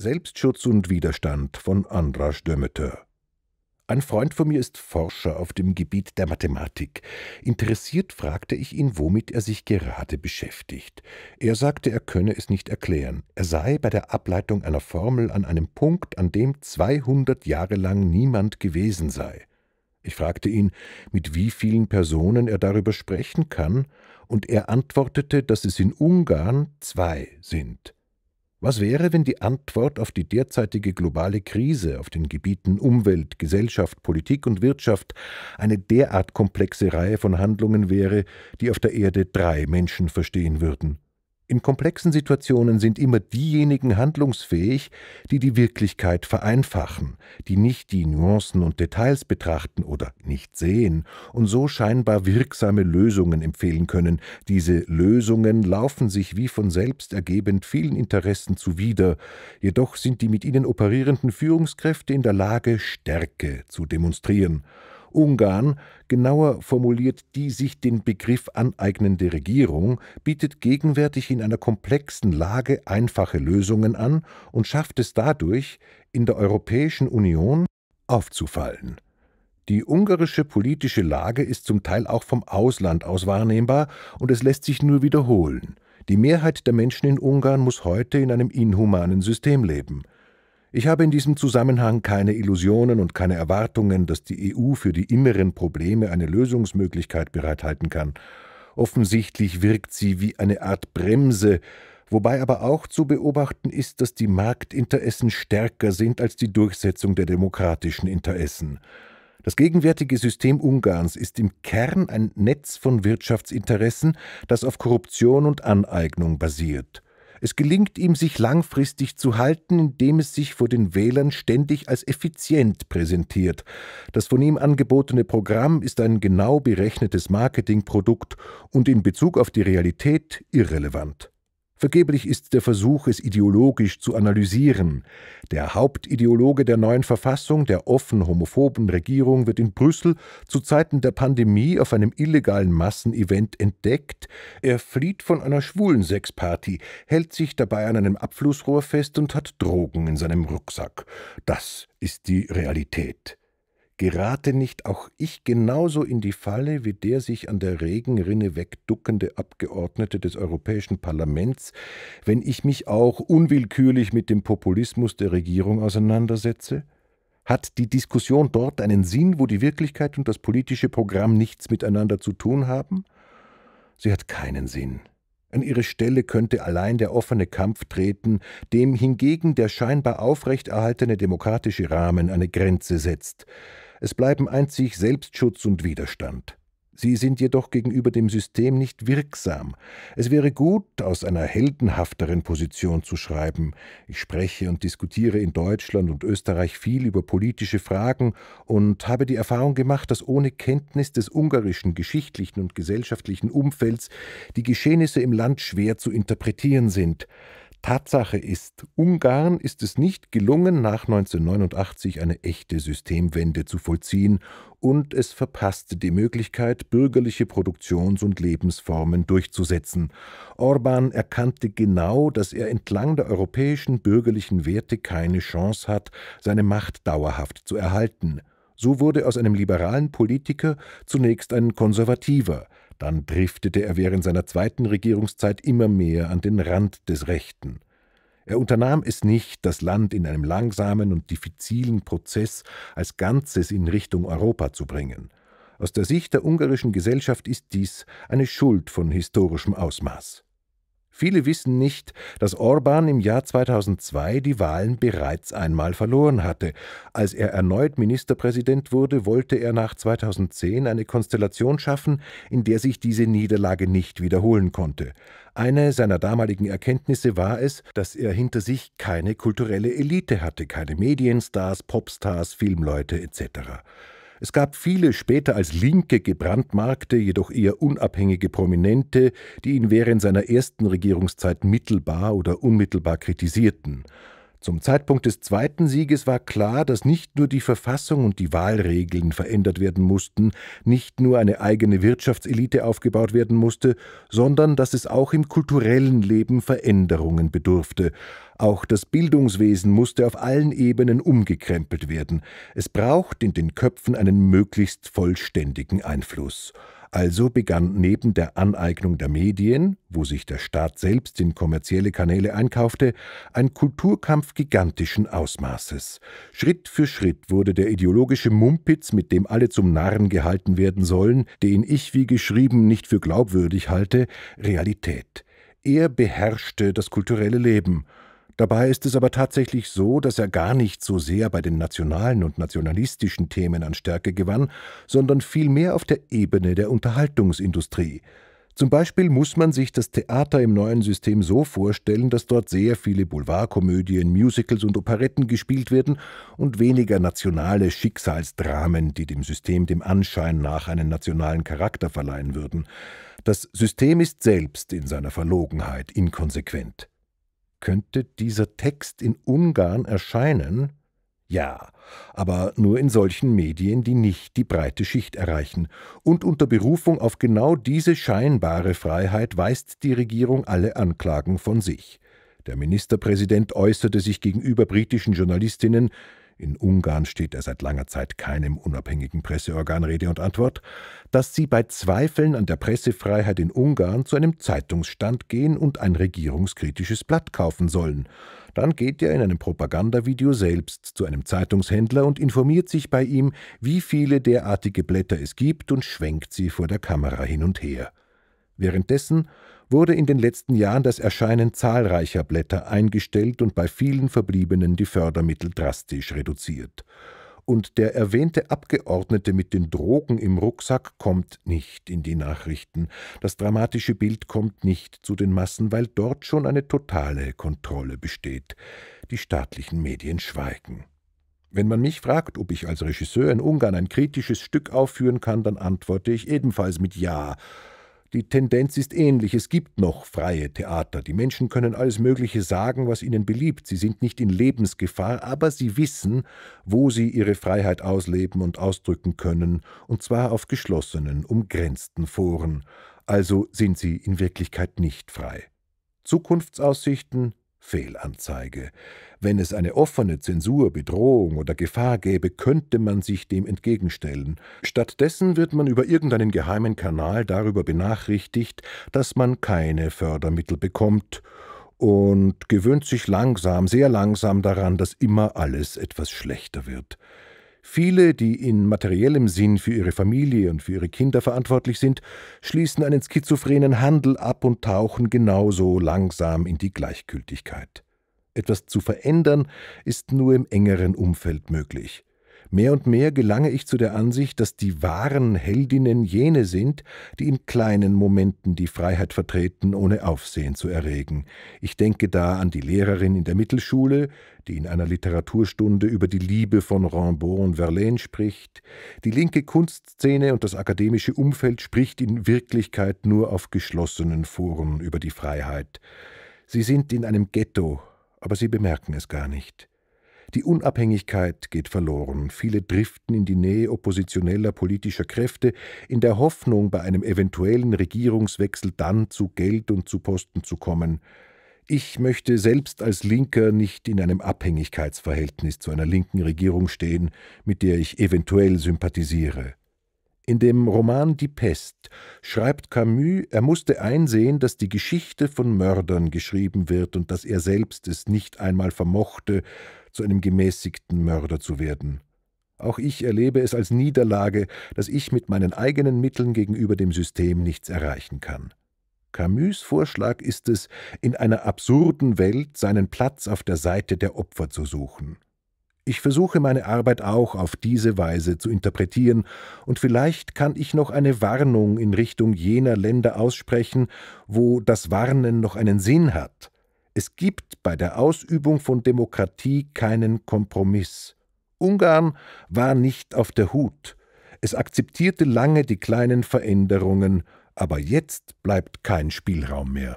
Selbstschutz und Widerstand von Andras Dömeter. Ein Freund von mir ist Forscher auf dem Gebiet der Mathematik. Interessiert fragte ich ihn, womit er sich gerade beschäftigt. Er sagte, er könne es nicht erklären. Er sei bei der Ableitung einer Formel an einem Punkt, an dem 200 Jahre lang niemand gewesen sei. Ich fragte ihn, mit wie vielen Personen er darüber sprechen kann, und er antwortete, dass es in Ungarn zwei sind. Was wäre, wenn die Antwort auf die derzeitige globale Krise auf den Gebieten Umwelt, Gesellschaft, Politik und Wirtschaft eine derart komplexe Reihe von Handlungen wäre, die auf der Erde drei Menschen verstehen würden? In komplexen Situationen sind immer diejenigen handlungsfähig, die die Wirklichkeit vereinfachen, die nicht die Nuancen und Details betrachten oder nicht sehen und so scheinbar wirksame Lösungen empfehlen können. Diese Lösungen laufen sich wie von selbst ergebend vielen Interessen zuwider, jedoch sind die mit ihnen operierenden Führungskräfte in der Lage, Stärke zu demonstrieren Ungarn, genauer formuliert die sich den Begriff aneignende Regierung, bietet gegenwärtig in einer komplexen Lage einfache Lösungen an und schafft es dadurch, in der Europäischen Union aufzufallen. Die ungarische politische Lage ist zum Teil auch vom Ausland aus wahrnehmbar und es lässt sich nur wiederholen. Die Mehrheit der Menschen in Ungarn muss heute in einem inhumanen System leben. Ich habe in diesem Zusammenhang keine Illusionen und keine Erwartungen, dass die EU für die inneren Probleme eine Lösungsmöglichkeit bereithalten kann. Offensichtlich wirkt sie wie eine Art Bremse, wobei aber auch zu beobachten ist, dass die Marktinteressen stärker sind als die Durchsetzung der demokratischen Interessen. Das gegenwärtige System Ungarns ist im Kern ein Netz von Wirtschaftsinteressen, das auf Korruption und Aneignung basiert. Es gelingt ihm, sich langfristig zu halten, indem es sich vor den Wählern ständig als effizient präsentiert. Das von ihm angebotene Programm ist ein genau berechnetes Marketingprodukt und in Bezug auf die Realität irrelevant. Vergeblich ist der Versuch, es ideologisch zu analysieren. Der Hauptideologe der neuen Verfassung, der offen homophoben Regierung, wird in Brüssel zu Zeiten der Pandemie auf einem illegalen Massenevent entdeckt. Er flieht von einer schwulen Sexparty, hält sich dabei an einem Abflussrohr fest und hat Drogen in seinem Rucksack. Das ist die Realität gerate nicht auch ich genauso in die Falle wie der sich an der Regenrinne wegduckende Abgeordnete des Europäischen Parlaments, wenn ich mich auch unwillkürlich mit dem Populismus der Regierung auseinandersetze? Hat die Diskussion dort einen Sinn, wo die Wirklichkeit und das politische Programm nichts miteinander zu tun haben? Sie hat keinen Sinn. An ihre Stelle könnte allein der offene Kampf treten, dem hingegen der scheinbar aufrechterhaltene demokratische Rahmen eine Grenze setzt. Es bleiben einzig Selbstschutz und Widerstand. Sie sind jedoch gegenüber dem System nicht wirksam. Es wäre gut, aus einer heldenhafteren Position zu schreiben. Ich spreche und diskutiere in Deutschland und Österreich viel über politische Fragen und habe die Erfahrung gemacht, dass ohne Kenntnis des ungarischen geschichtlichen und gesellschaftlichen Umfelds die Geschehnisse im Land schwer zu interpretieren sind. Tatsache ist, Ungarn ist es nicht gelungen, nach 1989 eine echte Systemwende zu vollziehen, und es verpasste die Möglichkeit, bürgerliche Produktions- und Lebensformen durchzusetzen. Orban erkannte genau, dass er entlang der europäischen bürgerlichen Werte keine Chance hat, seine Macht dauerhaft zu erhalten. So wurde aus einem liberalen Politiker zunächst ein Konservativer, dann driftete er während seiner zweiten Regierungszeit immer mehr an den Rand des Rechten. Er unternahm es nicht, das Land in einem langsamen und diffizilen Prozess als Ganzes in Richtung Europa zu bringen. Aus der Sicht der ungarischen Gesellschaft ist dies eine Schuld von historischem Ausmaß. Viele wissen nicht, dass Orban im Jahr 2002 die Wahlen bereits einmal verloren hatte. Als er erneut Ministerpräsident wurde, wollte er nach 2010 eine Konstellation schaffen, in der sich diese Niederlage nicht wiederholen konnte. Eine seiner damaligen Erkenntnisse war es, dass er hinter sich keine kulturelle Elite hatte, keine Medienstars, Popstars, Filmleute etc. Es gab viele später als Linke gebrandmarkte, jedoch eher unabhängige Prominente, die ihn während seiner ersten Regierungszeit mittelbar oder unmittelbar kritisierten. Zum Zeitpunkt des zweiten Sieges war klar, dass nicht nur die Verfassung und die Wahlregeln verändert werden mussten, nicht nur eine eigene Wirtschaftselite aufgebaut werden musste, sondern dass es auch im kulturellen Leben Veränderungen bedurfte. Auch das Bildungswesen musste auf allen Ebenen umgekrempelt werden. Es braucht in den Köpfen einen möglichst vollständigen Einfluss. Also begann neben der Aneignung der Medien, wo sich der Staat selbst in kommerzielle Kanäle einkaufte, ein Kulturkampf gigantischen Ausmaßes. Schritt für Schritt wurde der ideologische Mumpitz, mit dem alle zum Narren gehalten werden sollen, den ich wie geschrieben nicht für glaubwürdig halte, Realität. Er beherrschte das kulturelle Leben Dabei ist es aber tatsächlich so, dass er gar nicht so sehr bei den nationalen und nationalistischen Themen an Stärke gewann, sondern vielmehr auf der Ebene der Unterhaltungsindustrie. Zum Beispiel muss man sich das Theater im neuen System so vorstellen, dass dort sehr viele Boulevardkomödien, Musicals und Operetten gespielt werden und weniger nationale Schicksalsdramen, die dem System dem Anschein nach einen nationalen Charakter verleihen würden. Das System ist selbst in seiner Verlogenheit inkonsequent. Könnte dieser Text in Ungarn erscheinen? Ja, aber nur in solchen Medien, die nicht die breite Schicht erreichen. Und unter Berufung auf genau diese scheinbare Freiheit weist die Regierung alle Anklagen von sich. Der Ministerpräsident äußerte sich gegenüber britischen Journalistinnen, in Ungarn steht er seit langer Zeit keinem unabhängigen Presseorgan Rede und Antwort, dass sie bei Zweifeln an der Pressefreiheit in Ungarn zu einem Zeitungsstand gehen und ein regierungskritisches Blatt kaufen sollen. Dann geht er in einem Propagandavideo selbst zu einem Zeitungshändler und informiert sich bei ihm, wie viele derartige Blätter es gibt und schwenkt sie vor der Kamera hin und her. Währenddessen wurde in den letzten Jahren das Erscheinen zahlreicher Blätter eingestellt und bei vielen Verbliebenen die Fördermittel drastisch reduziert. Und der erwähnte Abgeordnete mit den Drogen im Rucksack kommt nicht in die Nachrichten. Das dramatische Bild kommt nicht zu den Massen, weil dort schon eine totale Kontrolle besteht. Die staatlichen Medien schweigen. Wenn man mich fragt, ob ich als Regisseur in Ungarn ein kritisches Stück aufführen kann, dann antworte ich ebenfalls mit Ja die Tendenz ist ähnlich. Es gibt noch freie Theater. Die Menschen können alles Mögliche sagen, was ihnen beliebt. Sie sind nicht in Lebensgefahr, aber sie wissen, wo sie ihre Freiheit ausleben und ausdrücken können, und zwar auf geschlossenen, umgrenzten Foren. Also sind sie in Wirklichkeit nicht frei. Zukunftsaussichten Fehlanzeige. Wenn es eine offene Zensur, Bedrohung oder Gefahr gäbe, könnte man sich dem entgegenstellen. Stattdessen wird man über irgendeinen geheimen Kanal darüber benachrichtigt, dass man keine Fördermittel bekommt und gewöhnt sich langsam, sehr langsam daran, dass immer alles etwas schlechter wird. Viele, die in materiellem Sinn für ihre Familie und für ihre Kinder verantwortlich sind, schließen einen schizophrenen Handel ab und tauchen genauso langsam in die Gleichgültigkeit. Etwas zu verändern ist nur im engeren Umfeld möglich. Mehr und mehr gelange ich zu der Ansicht, dass die wahren Heldinnen jene sind, die in kleinen Momenten die Freiheit vertreten, ohne Aufsehen zu erregen. Ich denke da an die Lehrerin in der Mittelschule, die in einer Literaturstunde über die Liebe von Rambaud und Verlaine spricht. Die linke Kunstszene und das akademische Umfeld spricht in Wirklichkeit nur auf geschlossenen Foren über die Freiheit. Sie sind in einem Ghetto, aber sie bemerken es gar nicht. Die Unabhängigkeit geht verloren. Viele driften in die Nähe oppositioneller politischer Kräfte, in der Hoffnung, bei einem eventuellen Regierungswechsel dann zu Geld und zu Posten zu kommen. Ich möchte selbst als Linker nicht in einem Abhängigkeitsverhältnis zu einer linken Regierung stehen, mit der ich eventuell sympathisiere. In dem Roman Die Pest schreibt Camus, er musste einsehen, dass die Geschichte von Mördern geschrieben wird und dass er selbst es nicht einmal vermochte, zu einem gemäßigten Mörder zu werden. Auch ich erlebe es als Niederlage, dass ich mit meinen eigenen Mitteln gegenüber dem System nichts erreichen kann. Camus Vorschlag ist es, in einer absurden Welt seinen Platz auf der Seite der Opfer zu suchen. Ich versuche meine Arbeit auch auf diese Weise zu interpretieren, und vielleicht kann ich noch eine Warnung in Richtung jener Länder aussprechen, wo das Warnen noch einen Sinn hat, es gibt bei der Ausübung von Demokratie keinen Kompromiss. Ungarn war nicht auf der Hut. Es akzeptierte lange die kleinen Veränderungen, aber jetzt bleibt kein Spielraum mehr.